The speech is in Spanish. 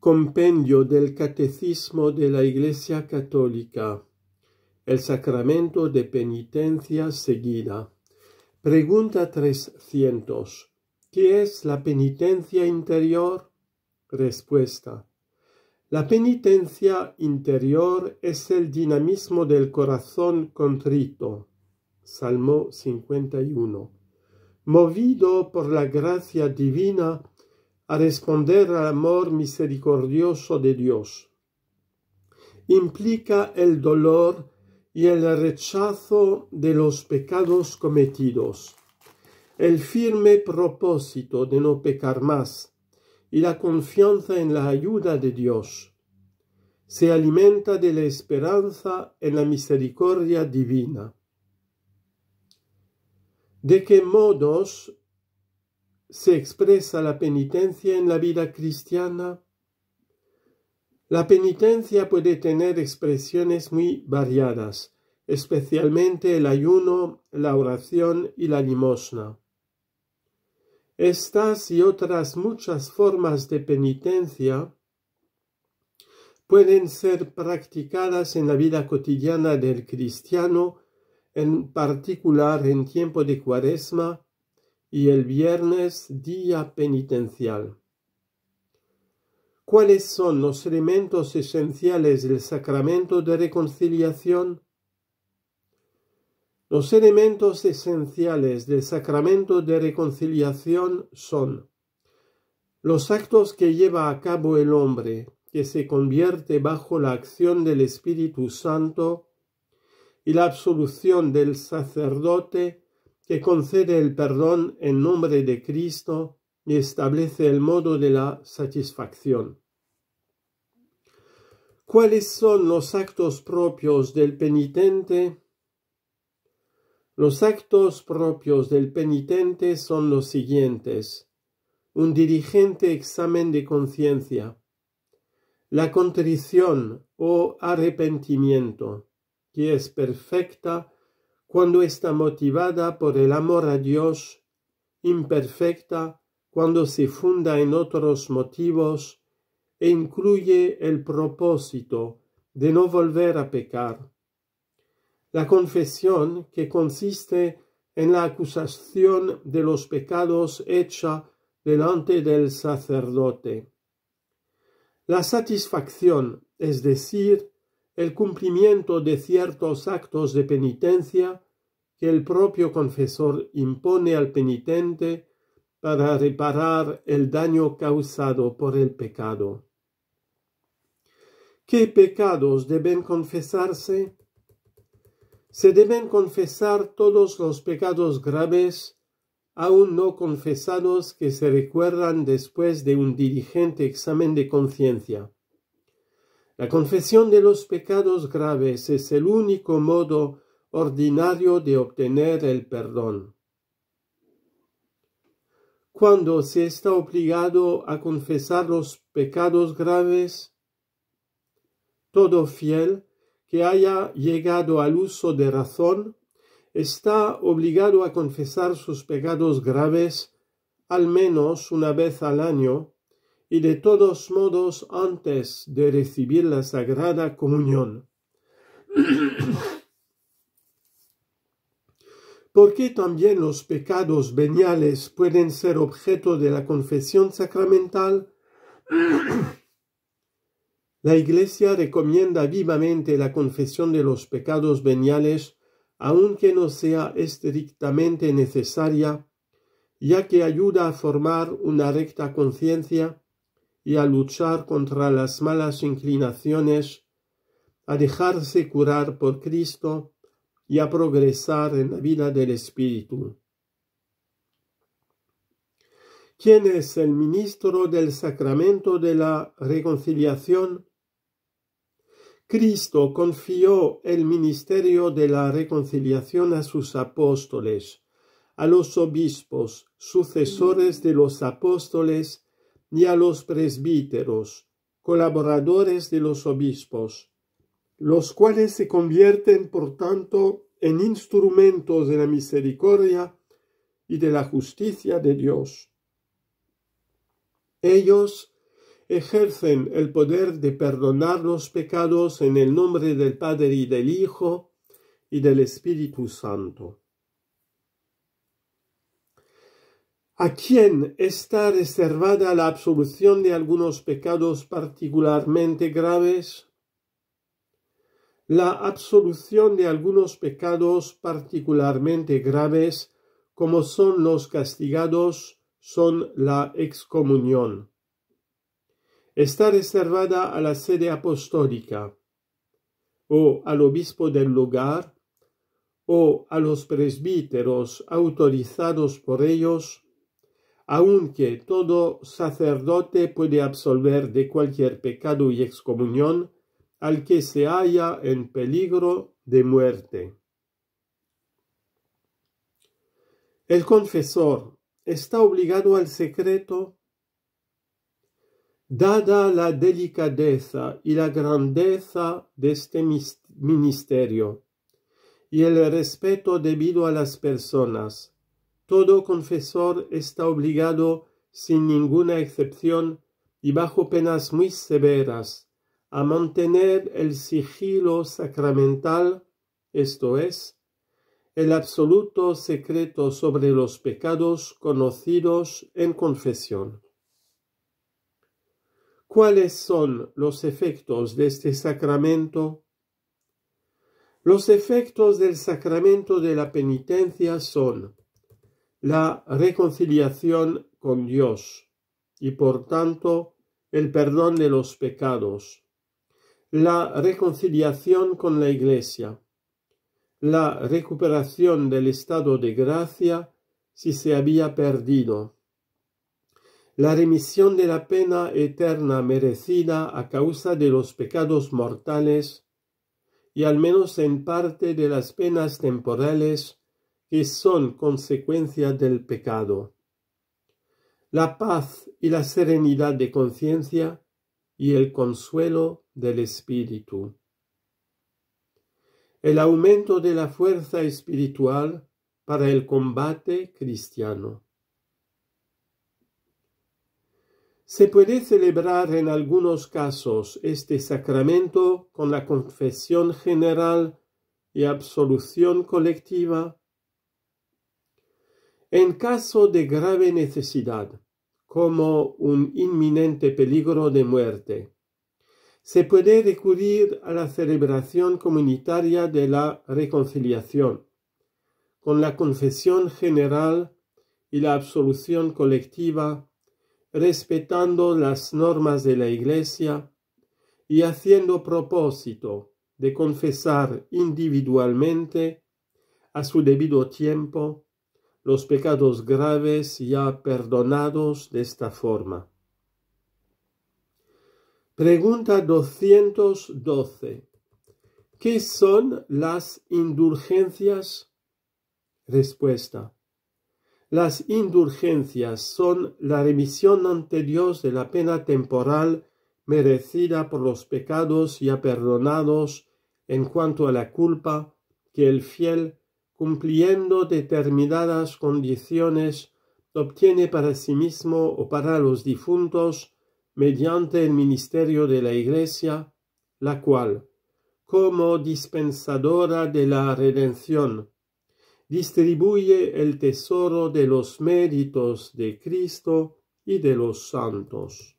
Compendio del Catecismo de la Iglesia Católica. El sacramento de penitencia seguida. Pregunta 300. ¿Qué es la penitencia interior? Respuesta. La penitencia interior es el dinamismo del corazón contrito. Salmo 51. Movido por la gracia divina, responder al amor misericordioso de Dios. Implica el dolor y el rechazo de los pecados cometidos, el firme propósito de no pecar más y la confianza en la ayuda de Dios. Se alimenta de la esperanza en la misericordia divina. ¿De qué modos se expresa la penitencia en la vida cristiana? La penitencia puede tener expresiones muy variadas, especialmente el ayuno, la oración y la limosna. Estas y otras muchas formas de penitencia pueden ser practicadas en la vida cotidiana del cristiano, en particular en tiempo de cuaresma, y el viernes día penitencial. ¿Cuáles son los elementos esenciales del sacramento de reconciliación? Los elementos esenciales del sacramento de reconciliación son los actos que lleva a cabo el hombre, que se convierte bajo la acción del Espíritu Santo, y la absolución del sacerdote que concede el perdón en nombre de Cristo y establece el modo de la satisfacción. ¿Cuáles son los actos propios del penitente? Los actos propios del penitente son los siguientes. Un dirigente examen de conciencia. La contrición o arrepentimiento, que es perfecta cuando está motivada por el amor a Dios, imperfecta cuando se funda en otros motivos e incluye el propósito de no volver a pecar. La confesión, que consiste en la acusación de los pecados hecha delante del sacerdote. La satisfacción, es decir, el cumplimiento de ciertos actos de penitencia que el propio confesor impone al penitente para reparar el daño causado por el pecado. ¿Qué pecados deben confesarse? Se deben confesar todos los pecados graves aún no confesados que se recuerdan después de un diligente examen de conciencia. La confesión de los pecados graves es el único modo ordinario de obtener el perdón. Cuando se está obligado a confesar los pecados graves, todo fiel que haya llegado al uso de razón está obligado a confesar sus pecados graves al menos una vez al año y de todos modos antes de recibir la Sagrada Comunión. ¿Por qué también los pecados veniales pueden ser objeto de la confesión sacramental? la Iglesia recomienda vivamente la confesión de los pecados veniales, aunque no sea estrictamente necesaria, ya que ayuda a formar una recta conciencia y a luchar contra las malas inclinaciones, a dejarse curar por Cristo y a progresar en la vida del Espíritu. ¿Quién es el ministro del sacramento de la reconciliación? Cristo confió el ministerio de la reconciliación a sus apóstoles, a los obispos, sucesores de los apóstoles, ni a los presbíteros, colaboradores de los obispos, los cuales se convierten, por tanto, en instrumentos de la misericordia y de la justicia de Dios. Ellos ejercen el poder de perdonar los pecados en el nombre del Padre y del Hijo y del Espíritu Santo. a quién está reservada la absolución de algunos pecados particularmente graves? La absolución de algunos pecados particularmente graves, como son los castigados, son la excomunión. Está reservada a la sede apostólica, o al obispo del lugar, o a los presbíteros autorizados por ellos aunque todo sacerdote puede absolver de cualquier pecado y excomunión al que se halla en peligro de muerte. El confesor está obligado al secreto, dada la delicadeza y la grandeza de este ministerio y el respeto debido a las personas todo confesor está obligado, sin ninguna excepción, y bajo penas muy severas, a mantener el sigilo sacramental, esto es, el absoluto secreto sobre los pecados conocidos en confesión. ¿Cuáles son los efectos de este sacramento? Los efectos del sacramento de la penitencia son la reconciliación con Dios y por tanto el perdón de los pecados, la reconciliación con la Iglesia, la recuperación del estado de gracia si se había perdido, la remisión de la pena eterna merecida a causa de los pecados mortales y al menos en parte de las penas temporales que son consecuencia del pecado. La paz y la serenidad de conciencia y el consuelo del espíritu. El aumento de la fuerza espiritual para el combate cristiano. Se puede celebrar en algunos casos este sacramento con la confesión general y absolución colectiva en caso de grave necesidad, como un inminente peligro de muerte, se puede recurrir a la celebración comunitaria de la reconciliación, con la confesión general y la absolución colectiva, respetando las normas de la Iglesia y haciendo propósito de confesar individualmente a su debido tiempo los pecados graves ya perdonados de esta forma. Pregunta 212. ¿Qué son las indulgencias? Respuesta. Las indulgencias son la remisión ante Dios de la pena temporal merecida por los pecados ya perdonados en cuanto a la culpa que el fiel cumpliendo determinadas condiciones, obtiene para sí mismo o para los difuntos, mediante el ministerio de la Iglesia, la cual, como dispensadora de la redención, distribuye el tesoro de los méritos de Cristo y de los santos.